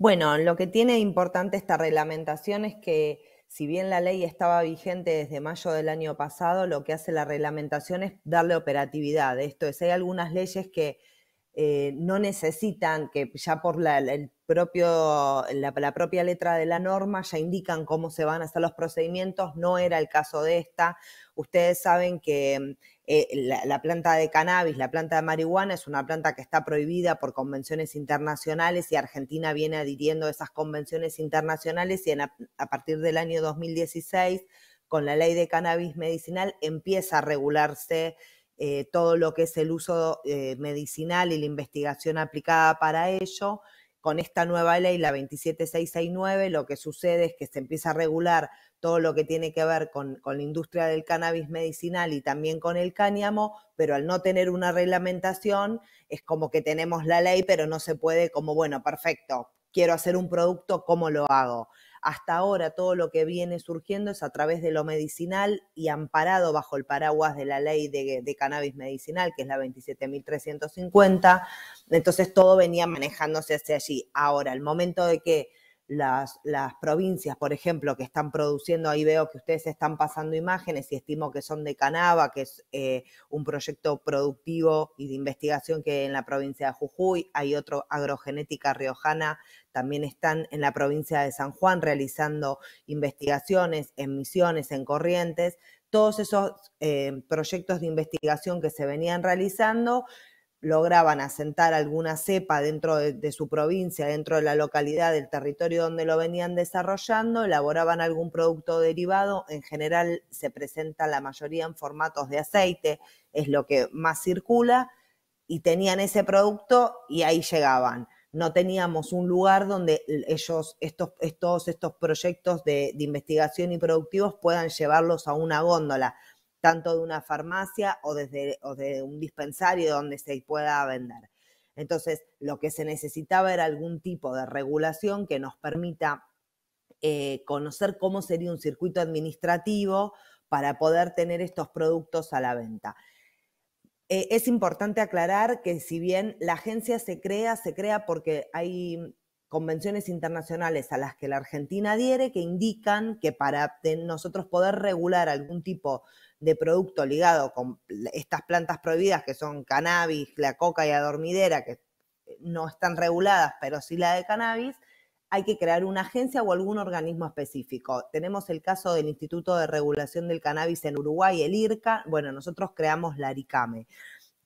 Bueno, lo que tiene importante esta reglamentación es que si bien la ley estaba vigente desde mayo del año pasado, lo que hace la reglamentación es darle operatividad. Esto es, hay algunas leyes que eh, no necesitan que ya por la, el la, propia letra de la norma ya indican cómo se van a hacer los procedimientos, no era el caso de esta. Ustedes saben que mm, eh, la, planta de cannabis, la planta de marihuana es una planta que está prohibida por convenciones internacionales y Argentina viene adhiriendo esas convenciones internacionales y a, partir del año 2016, con la ley de cannabis medicinal, empieza a regularse. Eh, todo lo que es el uso eh, medicinal y la investigación aplicada para ello. Con esta nueva ley, la 27669, lo que sucede es que se empieza a regular todo lo que tiene que ver con, con, la industria del cannabis medicinal y también con el cáñamo, pero al no tener una reglamentación es como que tenemos la ley, pero no se puede como, bueno, perfecto, quiero hacer un producto, ¿cómo lo hago? Hasta ahora todo lo que viene surgiendo es a través de lo medicinal y amparado bajo el paraguas de la ley de, cannabis medicinal, que es la 27.350. Entonces todo venía manejándose hacia allí. Ahora, el momento de que las, provincias, por ejemplo, que están produciendo, ahí veo que ustedes están pasando imágenes y estimo que son de Canaba, que es eh, un proyecto productivo y de investigación que en la provincia de Jujuy, hay otro agrogenética riojana también están en la provincia de San Juan realizando investigaciones en Misiones, en Corrientes, todos esos eh, proyectos de investigación que se venían realizando lograban asentar alguna cepa dentro de, su provincia, dentro de la localidad, del territorio donde lo venían desarrollando, elaboraban algún producto derivado, en general se presenta la mayoría en formatos de aceite, es lo que más circula, y tenían ese producto y ahí llegaban no teníamos un lugar donde ellos, estos, estos, proyectos de, investigación y productivos puedan llevarlos a una góndola, tanto de una farmacia o de un dispensario donde se pueda vender. Entonces, lo que se necesitaba era algún tipo de regulación que nos permita eh, conocer cómo sería un circuito administrativo para poder tener estos productos a la venta. Eh, es importante aclarar que si bien la agencia se crea, se crea porque hay convenciones internacionales a las que la Argentina adhiere que indican que para nosotros poder regular algún tipo de producto ligado con estas plantas prohibidas que son cannabis, la coca y la que eh, no están reguladas, pero sí la de cannabis, hay que crear una agencia o algún organismo específico. Tenemos el caso del Instituto de Regulación del Cannabis en Uruguay, el IRCA. Bueno, nosotros creamos la ARICAME.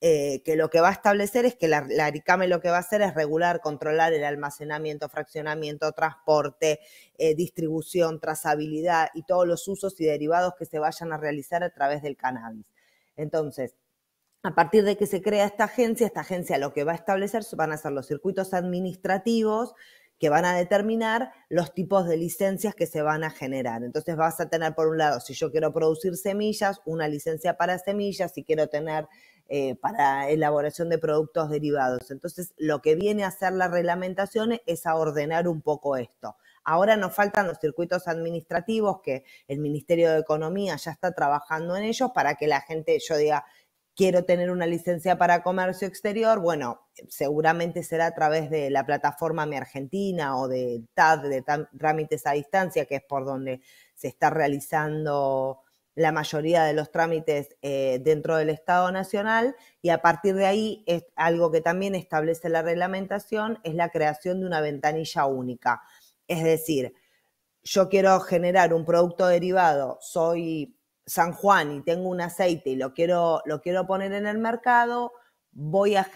Eh, que lo que va a establecer es que la, ARICAME lo que va a hacer es regular, controlar el almacenamiento, fraccionamiento, transporte, eh, distribución, trazabilidad y todos los usos y derivados que se vayan a realizar a través del cannabis. Entonces, a partir de que se crea esta agencia, esta agencia lo que va a establecer van a ser los circuitos administrativos que van a determinar los tipos de licencias que se van a generar. Entonces vas a tener, por un lado, si yo quiero producir semillas, una licencia para semillas, si quiero tener eh, para elaboración de productos derivados. Entonces, lo que viene a hacer la reglamentación es a ordenar un poco esto. Ahora nos faltan los circuitos administrativos que el Ministerio de Economía ya está trabajando en ellos para que la gente, yo diga, quiero tener una licencia para comercio exterior, bueno, seguramente será a través de la plataforma Mi Argentina o de TAD, de trámites a distancia, que es por donde se está realizando la mayoría de los trámites eh, dentro del Estado Nacional y a partir de ahí es algo que también establece la reglamentación es la creación de una ventanilla única. Es decir, yo quiero generar un producto derivado, soy San Juan y tengo un aceite y lo quiero, lo quiero poner en el mercado, voy a,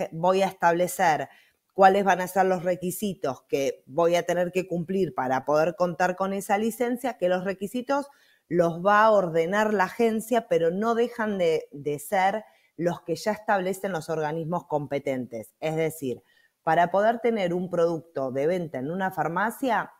establecer cuáles van a ser los requisitos que voy a tener que cumplir para poder contar con esa licencia, que los requisitos los va a ordenar la agencia, pero no dejan de ser los que ya establecen los organismos competentes. Es decir, para poder tener un producto de venta en una farmacia,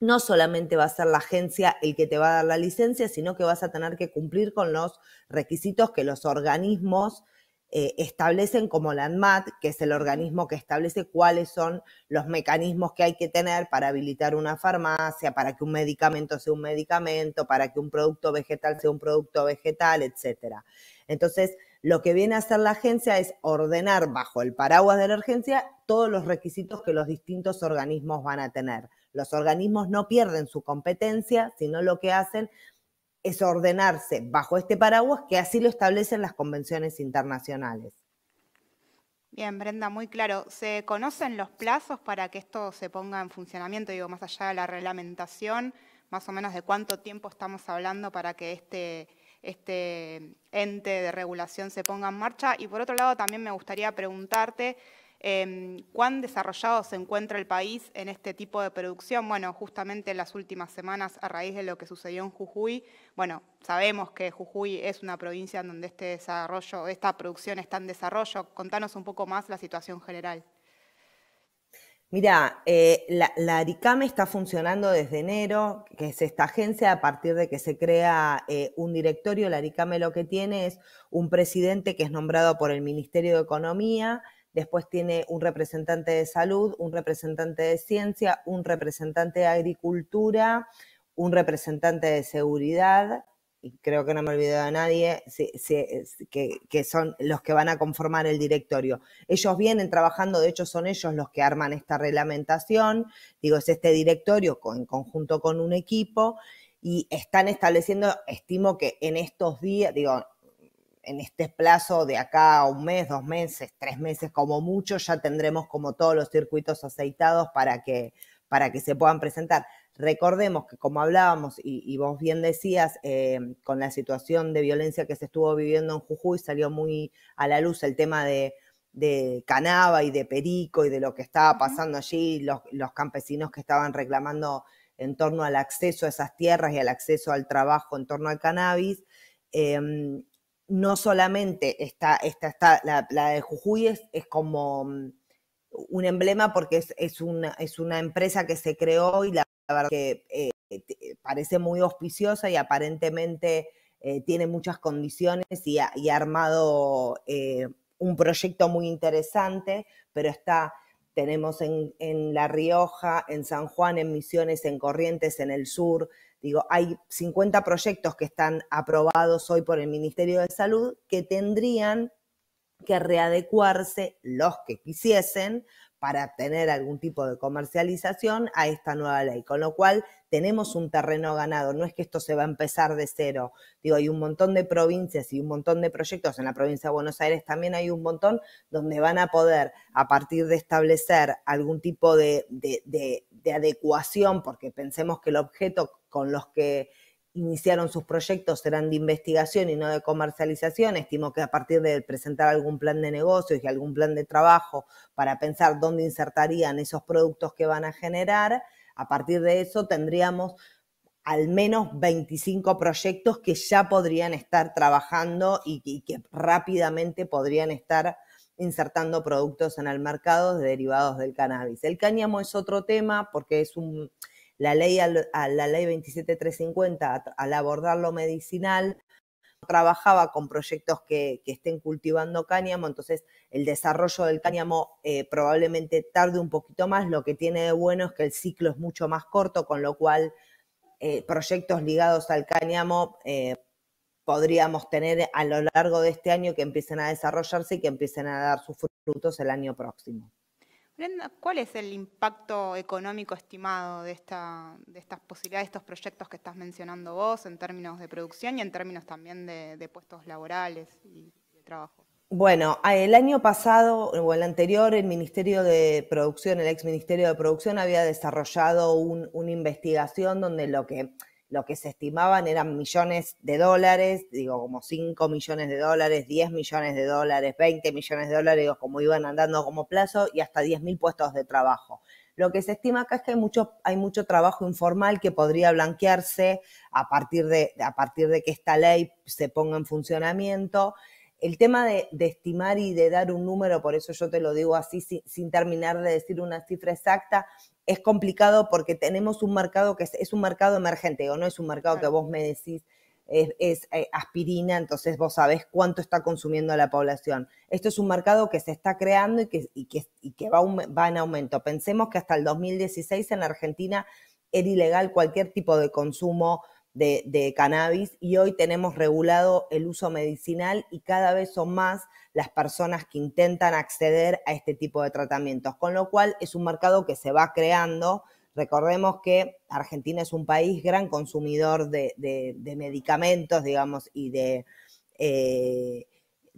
no solamente va a ser la agencia el que te va a dar la licencia, sino que vas a tener que cumplir con los requisitos que los organismos eh, establecen, como la ANMAT, que es el organismo que establece cuáles son los mecanismos que hay que tener para habilitar una farmacia, para que un medicamento sea un medicamento, para que un producto vegetal sea un producto vegetal, etc. Entonces, lo que viene a hacer la agencia es ordenar bajo el paraguas de la agencia todos los requisitos que los distintos organismos van a tener. Los organismos no pierden su competencia, sino lo que hacen es ordenarse bajo este paraguas que así lo establecen las convenciones internacionales. Bien, Brenda, muy claro. ¿Se conocen los plazos para que esto se ponga en funcionamiento? Digo, más allá de la reglamentación, más o menos de cuánto tiempo estamos hablando para que este, este ente de regulación se ponga en marcha. Y por otro lado, también me gustaría preguntarte Em, ¿Cuán desarrollado se encuentra el país en este tipo de producción? Bueno, justamente en las últimas semanas, a raíz de lo que sucedió en Jujuy, bueno, sabemos que Jujuy es una provincia en donde este desarrollo, esta producción está en desarrollo. Contanos un poco más la situación general. Mira, eh, la, ARICAME está funcionando desde enero, que es esta agencia, a partir de que se crea eh, un directorio. La ARICAME lo que tiene es un presidente que es nombrado por el Ministerio de Economía, después tiene un representante de salud, un representante de ciencia, un representante de agricultura, un representante de seguridad, y creo que no me olvido de nadie, que son los que van a conformar el directorio. Ellos vienen trabajando, de hecho son ellos los que arman esta reglamentación, digo, es este directorio en conjunto con un equipo y están estableciendo, estimo que en estos días, digo, en este plazo de acá a un mes, dos meses, tres meses como mucho, ya tendremos como todos los circuitos aceitados para que, para que se puedan presentar. Recordemos que como hablábamos y, vos bien decías, eh, con la situación de violencia que se estuvo viviendo en Jujuy, salió muy a la luz el tema de, de Canaba y de Perico y de lo que estaba pasando allí, los, campesinos que estaban reclamando en torno al acceso a esas tierras y al acceso al trabajo en torno al cannabis. Em, no solamente está, la, de Jujuy es, como mm, un emblema porque es, una, empresa que se creó y la, verdad que eh, parece muy auspiciosa y aparentemente eh, tiene muchas condiciones y ha, armado eh, un proyecto muy interesante, pero está, tenemos en La Rioja, en San Juan, en Misiones, en Corrientes, en el sur, Digo, hay 50 proyectos que están aprobados hoy por el Ministerio de Salud que tendrían que readecuarse los que quisiesen para tener algún tipo de comercialización a esta nueva ley. Con lo cual tenemos un terreno ganado, no es que esto se va a empezar de cero. Digo, hay un montón de provincias y un montón de proyectos, en la provincia de Buenos Aires también hay un montón, donde van a poder, a partir de establecer algún tipo de, de adecuación, porque pensemos que el objeto con los que iniciaron sus proyectos serán de investigación y no de comercialización. Estimo que a partir de presentar algún plan de negocios y algún plan de trabajo para pensar dónde insertarían esos productos que van a generar, a partir de eso tendríamos al menos 25 proyectos que ya podrían estar trabajando y, que rápidamente podrían estar insertando productos en el mercado de derivados del cannabis. El cáñamo es otro tema porque es un la ley, la ley 27350 al abordar lo medicinal trabajaba con proyectos que, estén cultivando cáñamo, entonces el desarrollo del cáñamo eh, probablemente tarde un poquito más, lo que tiene de bueno es que el ciclo es mucho más corto, con lo cual eh, proyectos ligados al cáñamo eh, podríamos tener a lo largo de este año que empiecen a desarrollarse y que empiecen a dar sus frutos el año próximo. Brenda, ¿cuál es el impacto económico estimado de, estas posibilidades, de estos proyectos que estás mencionando vos en términos de producción y en términos también de, puestos laborales y de trabajo? Bueno, eh, el año pasado o el anterior, el Ministerio de Producción, el ex Ministerio de Producción, había desarrollado una investigación donde lo que lo que se estimaban eran millones de dólares, digo, como 5 millones de dólares, 10 millones de dólares, 20 millones de dólares, digo, como iban andando como plazo, y hasta 10 mil puestos de trabajo. Lo que se estima acá es que hay mucho, hay mucho trabajo informal que podría blanquearse a partir, de, a partir de que esta ley se ponga en funcionamiento. El tema de, estimar y de dar un número, por eso yo te lo digo así, sin terminar de decir una cifra exacta, es complicado porque tenemos un mercado que es, un mercado emergente, o no es un mercado que vos me decís, es, eh, aspirina, entonces vos sabés cuánto está consumiendo la población. Esto es un mercado que se está creando y que, va, en aumento. Pensemos que hasta el 2016 en la Argentina era ilegal cualquier tipo de consumo de cannabis y hoy tenemos regulado el uso medicinal y cada vez son más las personas que intentan acceder a este tipo de tratamientos, con lo cual es un mercado que se va creando. Recordemos que Argentina es un país gran consumidor de, medicamentos, digamos, y de eh,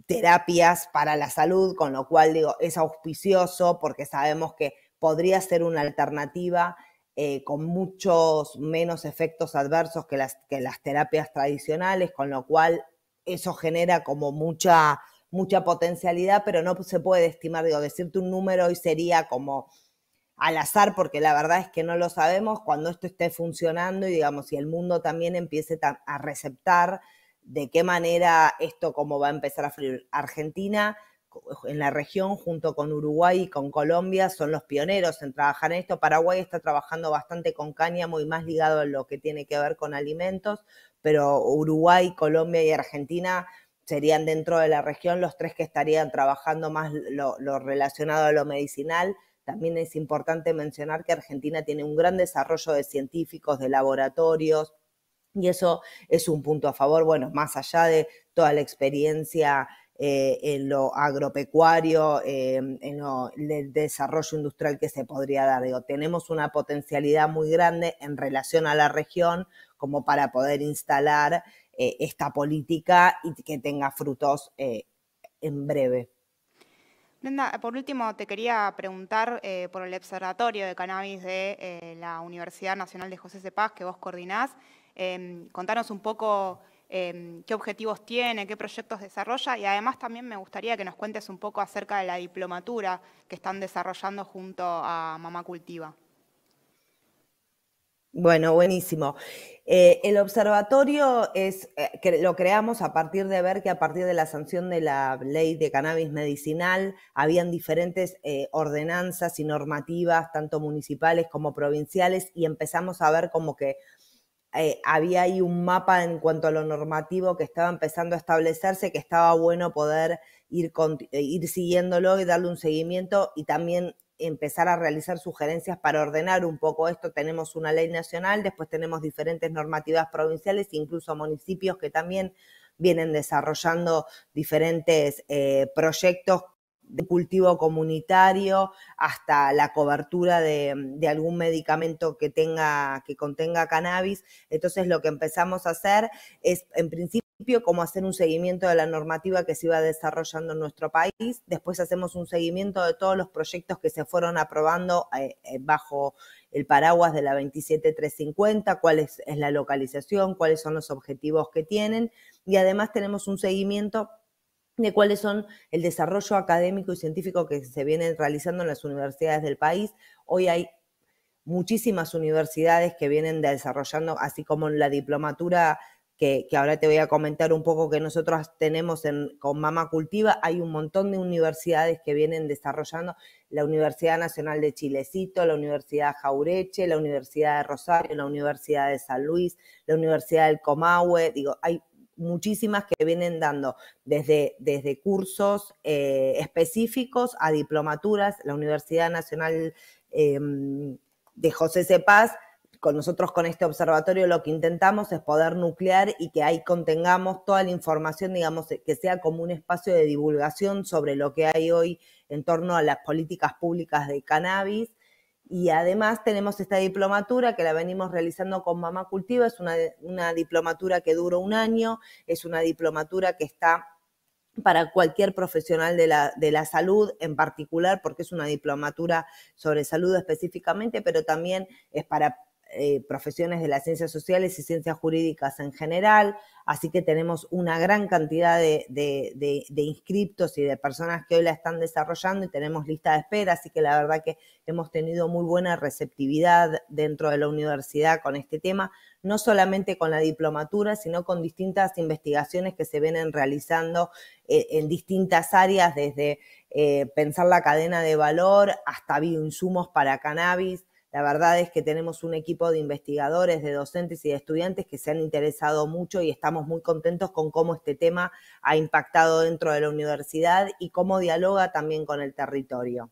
terapias para la salud, con lo cual digo, es auspicioso porque sabemos que podría ser una alternativa eh, con muchos menos efectos adversos que las, que las terapias tradicionales, con lo cual eso genera como mucha mucha potencialidad, pero no se puede estimar, digo, decirte un número hoy sería como al azar, porque la verdad es que no lo sabemos, cuando esto esté funcionando y digamos, si el mundo también empiece a receptar de qué manera esto cómo va a empezar a fluir. Argentina en la región junto con Uruguay y con Colombia son los pioneros en trabajar en esto. Paraguay está trabajando bastante con cáñamo muy más ligado a lo que tiene que ver con alimentos, pero Uruguay, Colombia y Argentina serían dentro de la región los tres que estarían trabajando más lo, relacionado a lo medicinal. También es importante mencionar que Argentina tiene un gran desarrollo de científicos, de laboratorios, y eso es un punto a favor, bueno, más allá de toda la experiencia eh, en lo agropecuario, em, en el desarrollo industrial que se podría dar. tenemos una potencialidad muy grande en relación a la región como para poder instalar eh, esta política y que tenga frutos eh, en breve. Brenda, por último, te quería preguntar eh, por el Observatorio de Cannabis de la Universidad Nacional de José C. Paz, que vos coordinás. Em, contanos un poco em, qué objetivos tiene, qué proyectos desarrolla y además también me gustaría que nos cuentes un poco acerca de la diplomatura que están desarrollando junto a Mamá Cultiva. Bueno, buenísimo. Eh, el observatorio es que eh, lo creamos a partir de ver que a partir de la sanción de la ley de cannabis medicinal habían diferentes eh, ordenanzas y normativas, tanto municipales como provinciales, y empezamos a ver como que había ahí un mapa en cuanto a lo normativo que estaba empezando a establecerse, que estaba bueno poder ir, ir siguiéndolo y darle un seguimiento y también empezar a realizar sugerencias para ordenar un poco esto. Tenemos una ley nacional, después tenemos diferentes normativas provinciales, incluso municipios que también vienen desarrollando diferentes eh, proyectos de cultivo comunitario hasta la cobertura de, de, algún medicamento que tenga, que contenga cannabis. Entonces lo que empezamos a hacer es, en principio, como hacer un seguimiento de la normativa que se iba desarrollando en nuestro país. Después hacemos un seguimiento de todos los proyectos que se fueron aprobando eh, eh, bajo el paraguas de la 27350, cuál es, la localización, cuáles son los objetivos que tienen. Y además tenemos un seguimiento de cuáles son el desarrollo académico y científico que se vienen realizando en las universidades del país. Hoy hay muchísimas universidades que vienen desarrollando, así como la diplomatura que, ahora te voy a comentar un poco que nosotros tenemos con Mama Cultiva, hay un montón de universidades que vienen desarrollando, la Universidad Nacional de Chilecito, la Universidad Jaureche, la Universidad de Rosario, la Universidad de San Luis, la Universidad del Comahue, digo, hay muchísimas que vienen dando desde, desde cursos eh, específicos a diplomaturas, la Universidad Nacional em, de José Cepaz, con nosotros con este observatorio lo que intentamos es poder nuclear y que ahí contengamos toda la información, digamos, que sea como un espacio de divulgación sobre lo que hay hoy en torno a las políticas públicas de cannabis. Y además tenemos esta diplomatura que la venimos realizando con Mamá Cultiva, es una, diplomatura que dura un año, es una diplomatura que está para cualquier profesional de la, de la, salud en particular, porque es una diplomatura sobre salud específicamente, pero también es para eh, profesiones de las ciencias sociales y ciencias jurídicas en general, así que tenemos una gran cantidad de, inscriptos y de personas que hoy la están desarrollando y tenemos lista de espera, así que la verdad que hemos tenido muy buena receptividad dentro de la universidad con este tema, no solamente con la diplomatura, sino con distintas investigaciones que se vienen realizando eh, en distintas áreas, desde eh, pensar la cadena de valor hasta bioinsumos para cannabis, la verdad es que tenemos un equipo de investigadores, de docentes y de estudiantes que se han interesado mucho y estamos muy contentos con cómo este tema ha impactado dentro de la universidad y cómo dialoga también con el territorio.